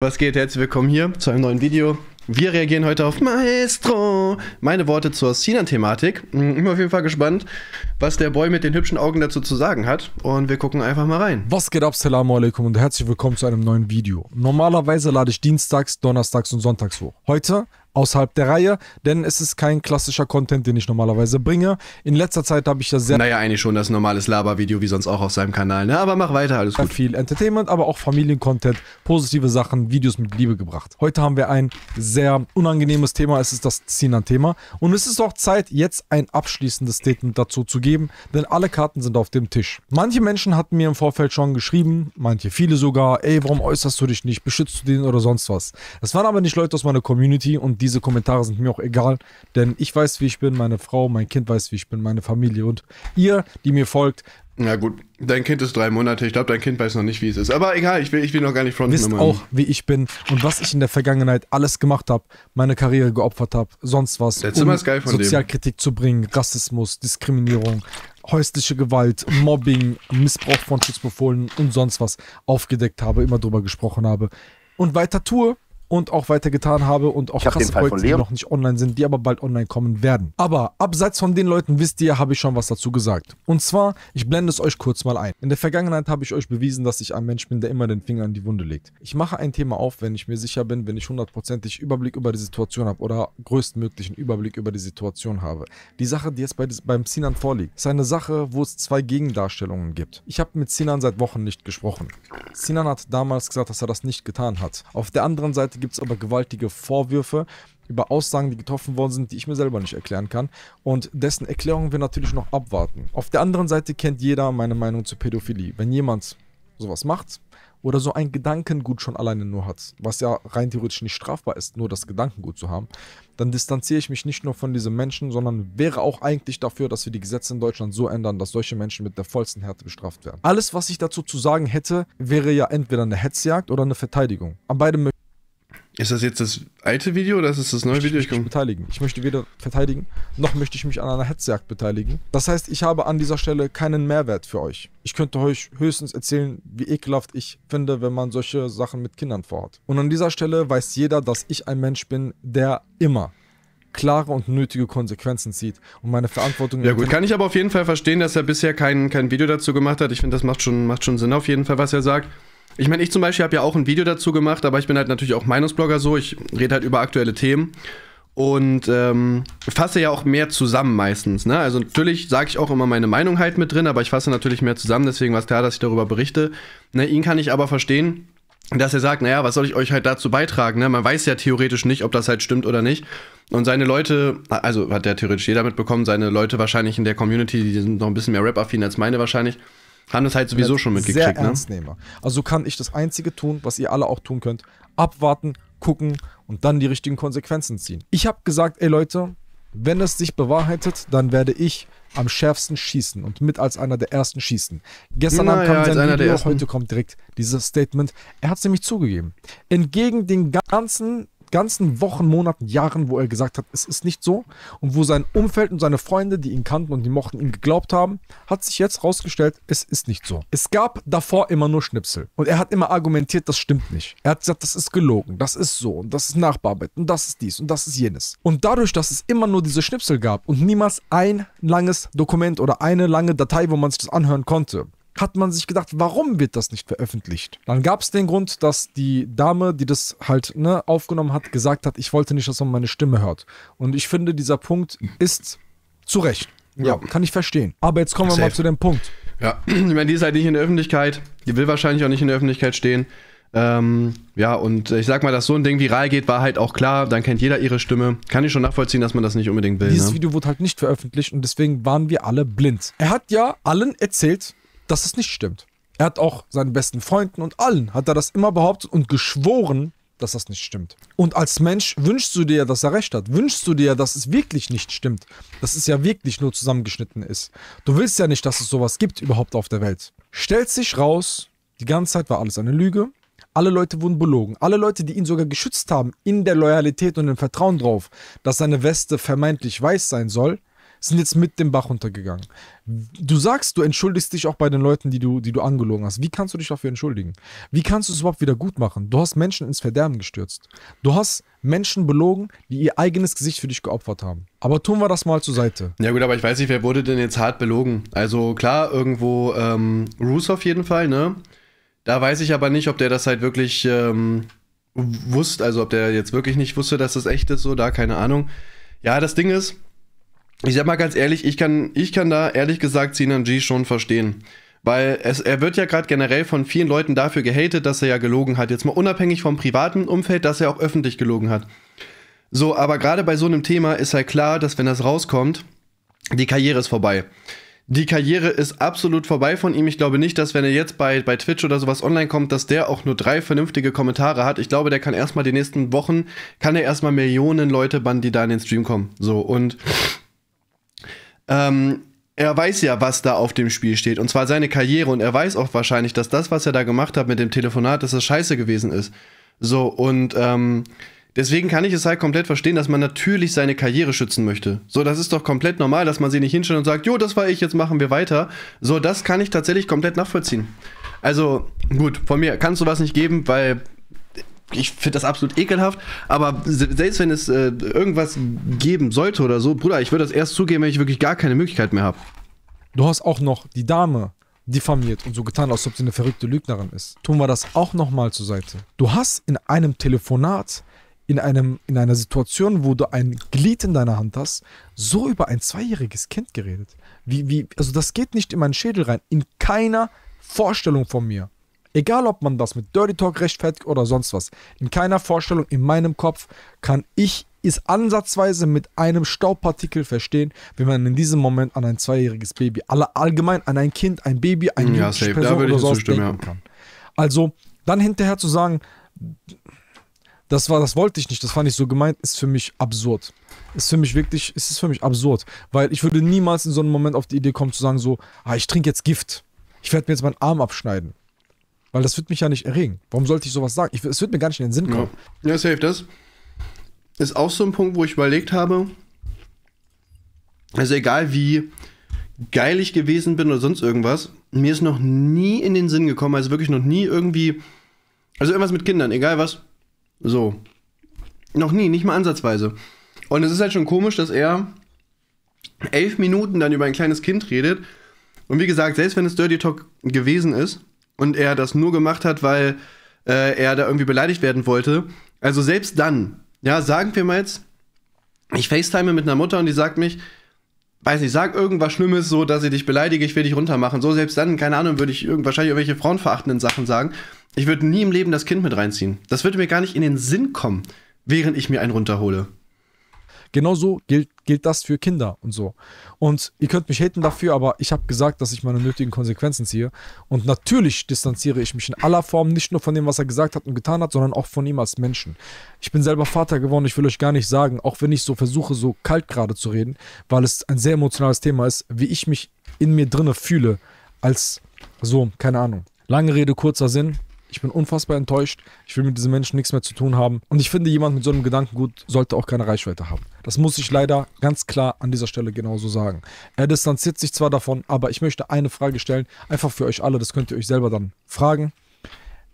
Was geht? Herzlich willkommen hier zu einem neuen Video. Wir reagieren heute auf Maestro. Meine Worte zur Sinan-Thematik. Ich hm, bin auf jeden Fall gespannt, was der Boy mit den hübschen Augen dazu zu sagen hat. Und wir gucken einfach mal rein. Was geht ab? Assalamu alaikum und herzlich willkommen zu einem neuen Video. Normalerweise lade ich dienstags, donnerstags und sonntags hoch. Heute außerhalb der Reihe, denn es ist kein klassischer Content, den ich normalerweise bringe. In letzter Zeit habe ich ja sehr. Naja, eigentlich schon das normale Laber-Video, wie sonst auch auf seinem Kanal, ne? Aber mach weiter, alles gut. Viel Entertainment, aber auch Familiencontent, positive Sachen, Videos mit Liebe gebracht. Heute haben wir ein sehr unangenehmes Thema, es ist das Sinan-Thema. Und es ist auch Zeit, jetzt ein abschließendes Statement dazu zu geben, denn alle Karten sind auf dem Tisch. Manche Menschen hatten mir im Vorfeld schon geschrieben, manche viele sogar, ey, warum äußerst du dich nicht, beschützt du den oder sonst was. Es waren aber nicht Leute aus meiner Community und die diese Kommentare sind mir auch egal, denn ich weiß, wie ich bin, meine Frau, mein Kind weiß, wie ich bin, meine Familie und ihr, die mir folgt. Na gut, dein Kind ist drei Monate. Ich glaube, dein Kind weiß noch nicht, wie es ist. Aber egal, ich will, ich will noch gar nicht fronten. Wisst auch, wie ich bin und was ich in der Vergangenheit alles gemacht habe, meine Karriere geopfert habe, sonst was. Der Zimmer um ist geil von Sozialkritik dem. zu bringen, Rassismus, Diskriminierung, häusliche Gewalt, Mobbing, Missbrauch von Schutzbefohlenen und sonst was aufgedeckt habe, immer drüber gesprochen habe und weiter tue und auch weiter getan habe und auch krasse Projekte, die noch nicht online sind, die aber bald online kommen werden. Aber abseits von den Leuten wisst ihr, habe ich schon was dazu gesagt. Und zwar, ich blende es euch kurz mal ein. In der Vergangenheit habe ich euch bewiesen, dass ich ein Mensch bin, der immer den Finger in die Wunde legt. Ich mache ein Thema auf, wenn ich mir sicher bin, wenn ich hundertprozentig Überblick über die Situation habe oder größtmöglichen Überblick über die Situation habe. Die Sache, die jetzt bei, beim Sinan vorliegt, ist eine Sache, wo es zwei Gegendarstellungen gibt. Ich habe mit Sinan seit Wochen nicht gesprochen. Sinan hat damals gesagt, dass er das nicht getan hat. Auf der anderen Seite gibt es aber gewaltige Vorwürfe über Aussagen, die getroffen worden sind, die ich mir selber nicht erklären kann und dessen Erklärung wir natürlich noch abwarten. Auf der anderen Seite kennt jeder meine Meinung zur Pädophilie. Wenn jemand sowas macht oder so ein Gedankengut schon alleine nur hat, was ja rein theoretisch nicht strafbar ist, nur das Gedankengut zu haben, dann distanziere ich mich nicht nur von diesen Menschen, sondern wäre auch eigentlich dafür, dass wir die Gesetze in Deutschland so ändern, dass solche Menschen mit der vollsten Härte bestraft werden. Alles, was ich dazu zu sagen hätte, wäre ja entweder eine Hetzjagd oder eine Verteidigung. An beidem ist das jetzt das alte Video oder ist das das neue Video? Ich möchte mich beteiligen. Ich möchte weder verteidigen, noch möchte ich mich an einer Hetzjagd beteiligen. Das heißt, ich habe an dieser Stelle keinen Mehrwert für euch. Ich könnte euch höchstens erzählen, wie ekelhaft ich finde, wenn man solche Sachen mit Kindern vorhat. Und an dieser Stelle weiß jeder, dass ich ein Mensch bin, der immer klare und nötige Konsequenzen zieht und meine Verantwortung. Ja gut, kann ich aber auf jeden Fall verstehen, dass er bisher kein, kein Video dazu gemacht hat. Ich finde, das macht schon, macht schon Sinn auf jeden Fall, was er sagt. Ich meine, ich zum Beispiel habe ja auch ein Video dazu gemacht, aber ich bin halt natürlich auch Meinungsblogger so. Ich rede halt über aktuelle Themen und ähm, fasse ja auch mehr zusammen meistens. Ne? Also natürlich sage ich auch immer meine Meinung halt mit drin, aber ich fasse natürlich mehr zusammen, deswegen war es klar, dass ich darüber berichte. Ne, ihn kann ich aber verstehen, dass er sagt, naja, was soll ich euch halt dazu beitragen? Ne? Man weiß ja theoretisch nicht, ob das halt stimmt oder nicht. Und seine Leute, also hat der theoretisch jeder mitbekommen, seine Leute wahrscheinlich in der Community, die sind noch ein bisschen mehr Rap-affin als meine wahrscheinlich, haben das halt sowieso schon mitgekriegt, sehr ne? ernst nehmen. ne? Also kann ich das einzige tun, was ihr alle auch tun könnt. Abwarten, gucken und dann die richtigen Konsequenzen ziehen. Ich habe gesagt, ey Leute, wenn es sich bewahrheitet, dann werde ich am schärfsten schießen und mit als einer der ersten schießen. Gestern Abend kam ja, sein Video, heute kommt direkt dieses Statement. Er hat es nämlich zugegeben. Entgegen den ganzen ganzen Wochen, Monaten, Jahren, wo er gesagt hat, es ist nicht so und wo sein Umfeld und seine Freunde, die ihn kannten und die mochten, ihm geglaubt haben, hat sich jetzt rausgestellt, es ist nicht so. Es gab davor immer nur Schnipsel und er hat immer argumentiert, das stimmt nicht. Er hat gesagt, das ist gelogen, das ist so und das ist Nachbearbeitet und das ist dies und das ist jenes. Und dadurch, dass es immer nur diese Schnipsel gab und niemals ein langes Dokument oder eine lange Datei, wo man sich das anhören konnte, hat man sich gedacht, warum wird das nicht veröffentlicht? Dann gab es den Grund, dass die Dame, die das halt ne, aufgenommen hat, gesagt hat, ich wollte nicht, dass man meine Stimme hört. Und ich finde, dieser Punkt ist zu Recht. Ja, kann ich verstehen. Aber jetzt kommen wir mal zu dem Punkt. Ja, ich meine, die ist halt nicht in der Öffentlichkeit. Die will wahrscheinlich auch nicht in der Öffentlichkeit stehen. Ähm, ja, und ich sag mal, dass so ein Ding viral geht, war halt auch klar. Dann kennt jeder ihre Stimme. Kann ich schon nachvollziehen, dass man das nicht unbedingt will. Dieses ne? Video wurde halt nicht veröffentlicht und deswegen waren wir alle blind. Er hat ja allen erzählt, dass es nicht stimmt. Er hat auch seinen besten Freunden und allen hat er das immer behauptet und geschworen, dass das nicht stimmt. Und als Mensch wünschst du dir, dass er recht hat. Wünschst du dir, dass es wirklich nicht stimmt. Dass es ja wirklich nur zusammengeschnitten ist. Du willst ja nicht, dass es sowas gibt überhaupt auf der Welt. Stellt sich raus, die ganze Zeit war alles eine Lüge. Alle Leute wurden belogen. Alle Leute, die ihn sogar geschützt haben, in der Loyalität und im Vertrauen drauf, dass seine Weste vermeintlich weiß sein soll, sind jetzt mit dem Bach runtergegangen. Du sagst, du entschuldigst dich auch bei den Leuten, die du, die du angelogen hast. Wie kannst du dich dafür entschuldigen? Wie kannst du es überhaupt wieder gut machen? Du hast Menschen ins Verderben gestürzt. Du hast Menschen belogen, die ihr eigenes Gesicht für dich geopfert haben. Aber tun wir das mal zur Seite. Ja gut, aber ich weiß nicht, wer wurde denn jetzt hart belogen? Also klar, irgendwo ähm, Roos auf jeden Fall, ne? Da weiß ich aber nicht, ob der das halt wirklich ähm, wusste, also ob der jetzt wirklich nicht wusste, dass das echt ist, so, da keine Ahnung. Ja, das Ding ist, ich sag mal ganz ehrlich, ich kann, ich kann da ehrlich gesagt Sinan G schon verstehen. Weil es, er wird ja gerade generell von vielen Leuten dafür gehatet, dass er ja gelogen hat. Jetzt mal unabhängig vom privaten Umfeld, dass er auch öffentlich gelogen hat. So, aber gerade bei so einem Thema ist halt klar, dass wenn das rauskommt, die Karriere ist vorbei. Die Karriere ist absolut vorbei von ihm. Ich glaube nicht, dass wenn er jetzt bei, bei Twitch oder sowas online kommt, dass der auch nur drei vernünftige Kommentare hat. Ich glaube, der kann erstmal die nächsten Wochen, kann er erstmal Millionen Leute bannen, die da in den Stream kommen. So, und ähm, er weiß ja, was da auf dem Spiel steht. Und zwar seine Karriere. Und er weiß auch wahrscheinlich, dass das, was er da gemacht hat mit dem Telefonat, dass das scheiße gewesen ist. So, und ähm, deswegen kann ich es halt komplett verstehen, dass man natürlich seine Karriere schützen möchte. So, das ist doch komplett normal, dass man sie nicht hinstellt und sagt, jo, das war ich, jetzt machen wir weiter. So, das kann ich tatsächlich komplett nachvollziehen. Also, gut, von mir kannst du was nicht geben, weil ich finde das absolut ekelhaft, aber selbst wenn es äh, irgendwas geben sollte oder so, Bruder, ich würde das erst zugeben, wenn ich wirklich gar keine Möglichkeit mehr habe. Du hast auch noch die Dame diffamiert und so getan, als ob sie eine verrückte Lügnerin ist. Tun wir das auch nochmal zur Seite. Du hast in einem Telefonat, in, einem, in einer Situation, wo du ein Glied in deiner Hand hast, so über ein zweijähriges Kind geredet. Wie, wie, also das geht nicht in meinen Schädel rein. In keiner Vorstellung von mir. Egal, ob man das mit Dirty Talk rechtfertigt oder sonst was. In keiner Vorstellung in meinem Kopf kann ich es ansatzweise mit einem Staubpartikel verstehen, wie man in diesem Moment an ein zweijähriges Baby, alle allgemein an ein Kind, ein Baby, ein ja, safe. Person oder sonst denken ja. kann. Also dann hinterher zu sagen, das war, das wollte ich nicht, das fand ich so gemeint, ist für mich absurd. Ist für mich wirklich, ist es für mich absurd, weil ich würde niemals in so einem Moment auf die Idee kommen zu sagen so, ah, ich trinke jetzt Gift, ich werde mir jetzt meinen Arm abschneiden. Weil das wird mich ja nicht erregen. Warum sollte ich sowas sagen? es wird mir gar nicht in den Sinn kommen. Ja, ja safe. Das ist auch so ein Punkt, wo ich überlegt habe, also egal wie geil ich gewesen bin oder sonst irgendwas, mir ist noch nie in den Sinn gekommen, also wirklich noch nie irgendwie, also irgendwas mit Kindern, egal was, so. Noch nie, nicht mal ansatzweise. Und es ist halt schon komisch, dass er elf Minuten dann über ein kleines Kind redet. Und wie gesagt, selbst wenn es Dirty Talk gewesen ist, und er das nur gemacht hat, weil äh, er da irgendwie beleidigt werden wollte. Also selbst dann, ja, sagen wir mal jetzt, ich FaceTime mit einer Mutter und die sagt mich, weiß nicht, sag irgendwas Schlimmes, so dass ich dich beleidige, ich will dich runtermachen. So selbst dann, keine Ahnung, würde ich wahrscheinlich irgendwelche frauenverachtenden Sachen sagen. Ich würde nie im Leben das Kind mit reinziehen. Das würde mir gar nicht in den Sinn kommen, während ich mir einen runterhole. Genauso gilt, gilt das für Kinder und so. Und ihr könnt mich haten dafür, aber ich habe gesagt, dass ich meine nötigen Konsequenzen ziehe. Und natürlich distanziere ich mich in aller Form nicht nur von dem, was er gesagt hat und getan hat, sondern auch von ihm als Menschen. Ich bin selber Vater geworden, ich will euch gar nicht sagen, auch wenn ich so versuche, so kalt gerade zu reden, weil es ein sehr emotionales Thema ist, wie ich mich in mir drinne fühle, als so, keine Ahnung. Lange Rede, kurzer Sinn ich bin unfassbar enttäuscht. Ich will mit diesen Menschen nichts mehr zu tun haben. Und ich finde, jemand mit so einem Gedankengut sollte auch keine Reichweite haben. Das muss ich leider ganz klar an dieser Stelle genauso sagen. Er distanziert sich zwar davon, aber ich möchte eine Frage stellen, einfach für euch alle, das könnt ihr euch selber dann fragen.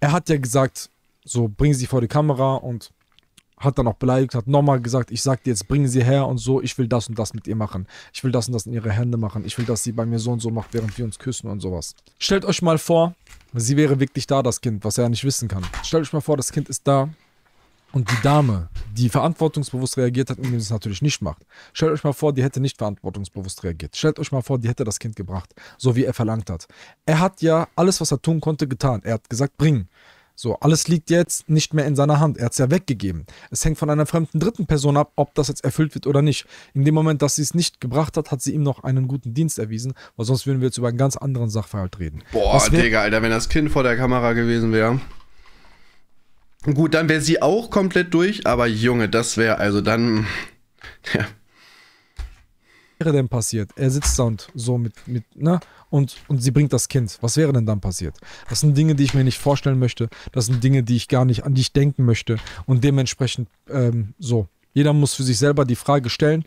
Er hat ja gesagt, so bringen sie vor die Kamera und hat dann auch beleidigt, hat nochmal gesagt, ich sag dir jetzt, bringen sie her und so, ich will das und das mit ihr machen. Ich will das und das in ihre Hände machen. Ich will, dass sie bei mir so und so macht, während wir uns küssen und sowas. Stellt euch mal vor, sie wäre wirklich da, das Kind, was er ja nicht wissen kann. Stellt euch mal vor, das Kind ist da und die Dame, die verantwortungsbewusst reagiert hat und die das natürlich nicht macht. Stellt euch mal vor, die hätte nicht verantwortungsbewusst reagiert. Stellt euch mal vor, die hätte das Kind gebracht, so wie er verlangt hat. Er hat ja alles, was er tun konnte, getan. Er hat gesagt, bringen. So, alles liegt jetzt nicht mehr in seiner Hand. Er hat es ja weggegeben. Es hängt von einer fremden dritten Person ab, ob das jetzt erfüllt wird oder nicht. In dem Moment, dass sie es nicht gebracht hat, hat sie ihm noch einen guten Dienst erwiesen, weil sonst würden wir jetzt über einen ganz anderen Sachverhalt reden. Boah, wär, Digga, Alter, wenn das Kind vor der Kamera gewesen wäre. Gut, dann wäre sie auch komplett durch, aber Junge, das wäre also dann. Ja, wäre denn passiert? Er sitzt da und so mit, mit ne? Und, und sie bringt das Kind. Was wäre denn dann passiert? Das sind Dinge, die ich mir nicht vorstellen möchte. Das sind Dinge, die ich gar nicht, an dich denken möchte. Und dementsprechend ähm, so. Jeder muss für sich selber die Frage stellen.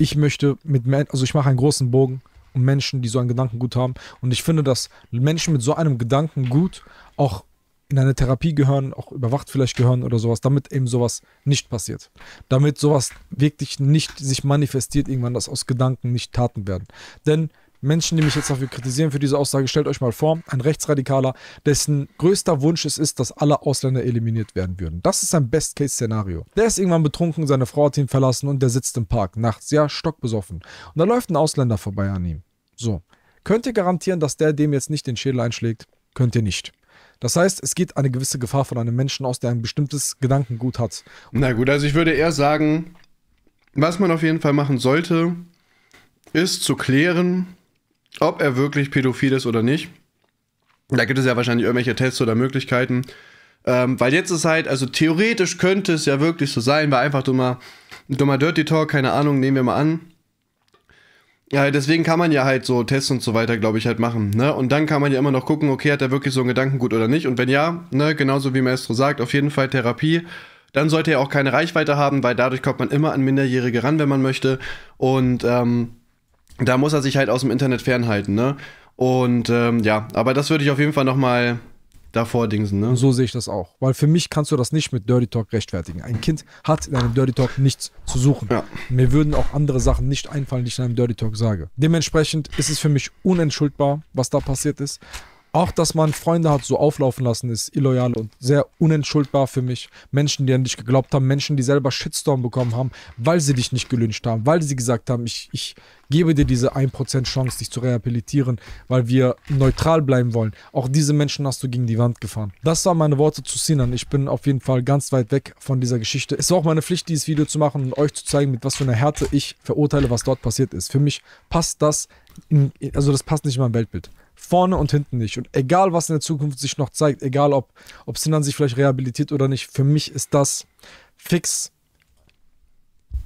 Ich möchte mit, also ich mache einen großen Bogen um Menschen, die so einen Gedankengut haben. Und ich finde, dass Menschen mit so einem Gedankengut auch in eine Therapie gehören, auch überwacht vielleicht gehören oder sowas, damit eben sowas nicht passiert. Damit sowas wirklich nicht sich manifestiert, irgendwann, dass aus Gedanken nicht Taten werden. Denn Menschen, die mich jetzt dafür kritisieren für diese Aussage, stellt euch mal vor, ein Rechtsradikaler, dessen größter Wunsch es ist, dass alle Ausländer eliminiert werden würden. Das ist sein Best-Case-Szenario. Der ist irgendwann betrunken, seine Frau hat ihn verlassen und der sitzt im Park, nachts, ja, stockbesoffen. Und da läuft ein Ausländer vorbei an ihm. So. Könnt ihr garantieren, dass der dem jetzt nicht den Schädel einschlägt? Könnt ihr nicht. Das heißt, es geht eine gewisse Gefahr von einem Menschen aus, der ein bestimmtes Gedankengut hat. Und Na gut, also ich würde eher sagen, was man auf jeden Fall machen sollte, ist zu klären, ob er wirklich pädophil ist oder nicht. Da gibt es ja wahrscheinlich irgendwelche Tests oder Möglichkeiten. Ähm, weil jetzt ist halt, also theoretisch könnte es ja wirklich so sein, weil einfach dummer, dummer Dirty Talk, keine Ahnung, nehmen wir mal an. Ja, deswegen kann man ja halt so Tests und so weiter, glaube ich, halt machen. Ne? Und dann kann man ja immer noch gucken, okay, hat er wirklich so einen Gedankengut oder nicht. Und wenn ja, ne, genauso wie Maestro sagt, auf jeden Fall Therapie. Dann sollte er auch keine Reichweite haben, weil dadurch kommt man immer an Minderjährige ran, wenn man möchte. Und ähm, da muss er sich halt aus dem Internet fernhalten. Ne? Und ähm, ja, aber das würde ich auf jeden Fall nochmal davor dingsen, ne? Und So sehe ich das auch. Weil für mich kannst du das nicht mit Dirty Talk rechtfertigen. Ein Kind hat in einem Dirty Talk nichts zu suchen. Ja. Mir würden auch andere Sachen nicht einfallen, die ich in einem Dirty Talk sage. Dementsprechend ist es für mich unentschuldbar, was da passiert ist. Auch, dass man Freunde hat so auflaufen lassen, ist illoyal und sehr unentschuldbar für mich. Menschen, die an dich geglaubt haben, Menschen, die selber Shitstorm bekommen haben, weil sie dich nicht gelünscht haben, weil sie gesagt haben, ich, ich gebe dir diese 1% Chance, dich zu rehabilitieren, weil wir neutral bleiben wollen. Auch diese Menschen hast du gegen die Wand gefahren. Das waren meine Worte zu Sinan. Ich bin auf jeden Fall ganz weit weg von dieser Geschichte. Es war auch meine Pflicht, dieses Video zu machen und euch zu zeigen, mit was für einer Härte ich verurteile, was dort passiert ist. Für mich passt das, in, also das passt nicht in mein Weltbild vorne und hinten nicht. Und egal, was in der Zukunft sich noch zeigt, egal, ob, ob Sinan sich vielleicht rehabilitiert oder nicht, für mich ist das fix.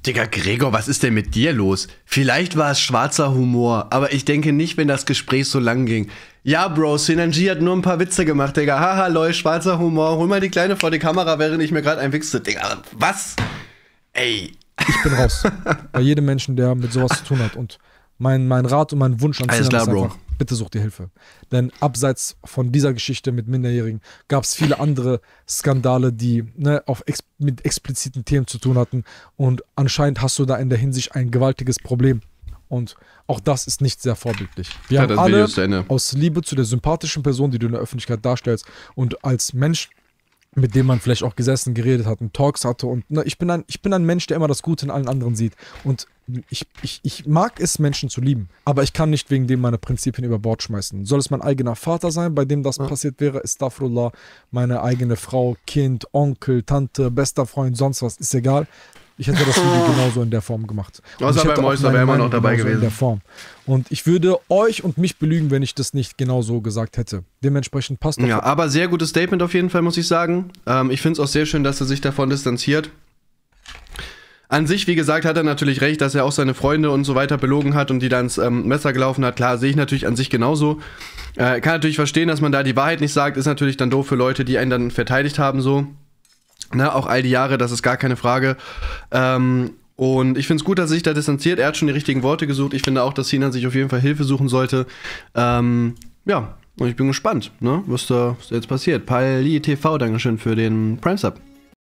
Digga, Gregor, was ist denn mit dir los? Vielleicht war es schwarzer Humor, aber ich denke nicht, wenn das Gespräch so lang ging. Ja, Bro, Sinanji hat nur ein paar Witze gemacht, Digga. Haha, lol, schwarzer Humor. Hol mal die Kleine vor die Kamera, während ich mir gerade ein wichse. Digga, was? Ey. Ich bin raus. Bei jedem Menschen, der mit sowas zu tun hat. Und mein, mein Rat und mein Wunsch an Alles klar, ist einfach, Bro. bitte such dir Hilfe. Denn abseits von dieser Geschichte mit Minderjährigen gab es viele andere Skandale, die ne, auf ex mit expliziten Themen zu tun hatten. Und anscheinend hast du da in der Hinsicht ein gewaltiges Problem. Und auch das ist nicht sehr vorbildlich. Wir ja, haben alle aus Liebe zu der sympathischen Person, die du in der Öffentlichkeit darstellst und als Mensch mit dem man vielleicht auch gesessen, geredet hat und Talks hatte. Und ne, ich, bin ein, ich bin ein Mensch, der immer das Gute in allen anderen sieht. Und ich, ich, ich mag es, Menschen zu lieben. Aber ich kann nicht wegen dem meine Prinzipien über Bord schmeißen. Soll es mein eigener Vater sein, bei dem das ja. passiert wäre? Ist Dafrullah meine eigene Frau, Kind, Onkel, Tante, bester Freund, sonst was? Ist egal. Ich hätte das Video genauso in der Form gemacht. Und Außer bei Mäuser wäre immer noch dabei gewesen. In der Form. Und ich würde euch und mich belügen, wenn ich das nicht genauso gesagt hätte. Dementsprechend passt das. Ja, aber sehr gutes Statement auf jeden Fall, muss ich sagen. Ähm, ich finde es auch sehr schön, dass er sich davon distanziert. An sich, wie gesagt, hat er natürlich recht, dass er auch seine Freunde und so weiter belogen hat und die dann ins ähm, Messer gelaufen hat. Klar, sehe ich natürlich an sich genauso. Äh, kann natürlich verstehen, dass man da die Wahrheit nicht sagt. Ist natürlich dann doof für Leute, die einen dann verteidigt haben, so. Ne, auch all die Jahre, das ist gar keine Frage. Ähm, und ich finde es gut, dass er sich da distanziert. Er hat schon die richtigen Worte gesucht. Ich finde auch, dass Sinan sich auf jeden Fall Hilfe suchen sollte. Ähm, ja, und ich bin gespannt, ne, was, da, jetzt passiert. Pali TV, Dankeschön für den Prime Sub.